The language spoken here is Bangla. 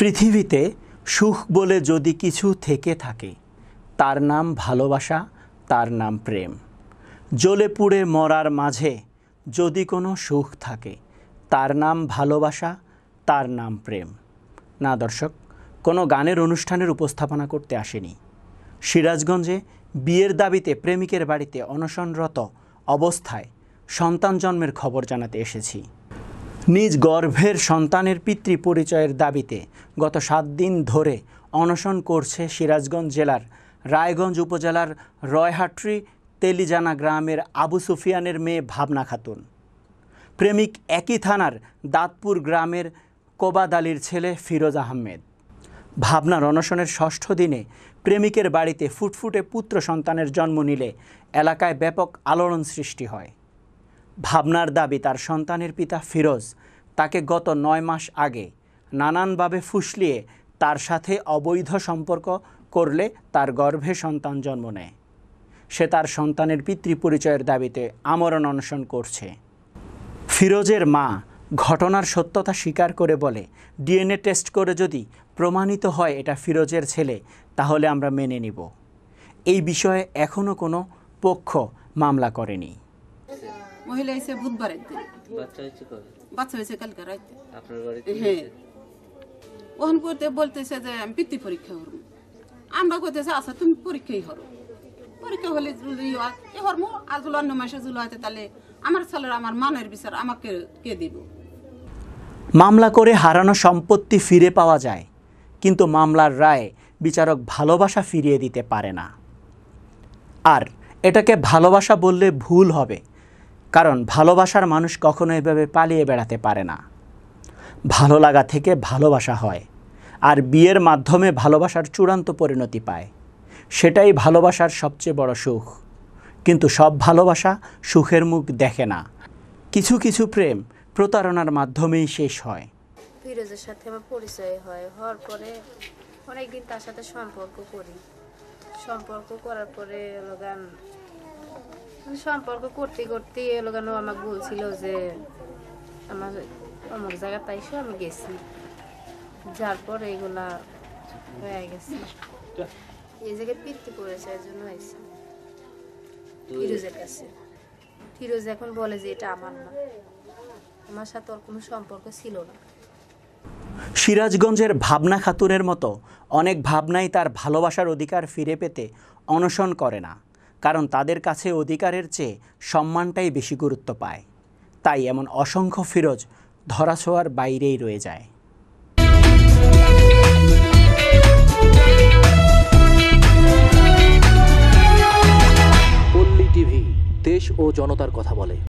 পৃথিবীতে সুখ বলে যদি কিছু থেকে থাকে তার নাম ভালোবাসা তার নাম প্রেম জ্বলে পুড়ে মরার মাঝে যদি কোনো সুখ থাকে তার নাম ভালোবাসা তার নাম প্রেম না দর্শক কোনো গানের অনুষ্ঠানের উপস্থাপনা করতে আসেনি সিরাজগঞ্জে বিয়ের দাবিতে প্রেমিকের বাড়িতে অনশনরত অবস্থায় সন্তান জন্মের খবর জানাতে এসেছি নিজ গর্ভের সন্তানের পিতৃ পরিচয়ের দাবিতে গত সাত দিন ধরে অনশন করছে সিরাজগঞ্জ জেলার রায়গঞ্জ উপজেলার রয়হাট্রি তেলিজানা গ্রামের আবু সুফিয়ানের মেয়ে ভাবনা খাতুন প্রেমিক একই থানার দাঁতপুর গ্রামের কোবাদ আলীর ছেলে ফিরোজ আহমেদ ভাবনার অনশনের ষষ্ঠ দিনে প্রেমিকের বাড়িতে ফুটফুটে পুত্র সন্তানের জন্ম নিলে এলাকায় ব্যাপক আলোড়ন সৃষ্টি হয় ভাবনার দাবি তার সন্তানের পিতা ফিরোজ তাকে গত নয় মাস আগে নানানভাবে ফুসলিয়ে তার সাথে অবৈধ সম্পর্ক করলে তার গর্ভে সন্তান জন্ম নেয় সে তার সন্তানের পিতৃ পরিচয়ের দাবিতে আমরণ অনশন করছে ফিরোজের মা ঘটনার সত্যতা স্বীকার করে বলে ডিএনএ টেস্ট করে যদি প্রমাণিত হয় এটা ফিরোজের ছেলে তাহলে আমরা মেনে নিব এই বিষয়ে এখনও কোনো পক্ষ মামলা করেনি মহিলা এসে বুধবারের দিন বাচ্চা হয়েছে কবে বাচ্চা হয়েছে কালকে রাতে হ্যাঁ ওহন করতে বলতেছে যে আমি বৃত্তি পরীক্ষা করব আমরা কইতেছে আচ্ছা তুমি পরীক্ষাই হরো পরীক্ষা হলে এ হরমু আর জুলো অন্য মাসে জুলো হতে তাহলে আমার ছেলের আমার মানের বিচার আমাকে কে দিব মামলা করে হারানো সম্পত্তি ফিরে পাওয়া যায় কিন্তু মামলার রায় বিচারক ভালোবাসা ফিরিয়ে দিতে পারে না আর এটাকে ভালোবাসা বললে ভুল হবে কারণ ভালোবাসার মানুষ কখনো এভাবে পালিয়ে বেড়াতে পারে না ভালো লাগা থেকে ভালোবাসা হয় আর বিয়ের মাধ্যমে ভালোবাসার চূড়ান্ত পরিণতি পায় সেটাই ভালোবাসার সবচেয়ে বড় সুখ কিন্তু সব ভালোবাসা সুখের মুখ দেখে না কিছু কিছু প্রেম প্রতারণার মাধ্যমেই শেষ হয় ফিরোজের সাথে আমার পরিচয় হয় হওয়ার পরে অনেকদিন তার সাথে সম্পর্ক করি সম্পর্ক করার পরে সম্পর্ক করতে করতে এলো কেন আমাকে বলছিল যে আমার অমুক জায়গা তাইছো আমি গেছি যার পর এইগুলা হয়ে গেছে এই জায়গায় পিত্তি পড়েছে এই জন্য আইসা ফিরোজের কাছে ফিরোজ এখন বলে যে এটা আমার না আমার সাথে ওর কোনো সম্পর্ক ছিল না সিরাজগঞ্জের ভাবনা খাতুনের মতো অনেক ভাবনাই তার ভালোবাসার অধিকার ফিরে পেতে অনশন করে না কারণ তাদের কাছে অধিকারের চেয়ে সম্মানটাই বেশি গুরুত্ব পায় তাই এমন অসংখ্য ফিরোজ ধরাছোঁয়ার বাইরেই রয়ে যায় টিভি দেশ ও জনতার কথা বলে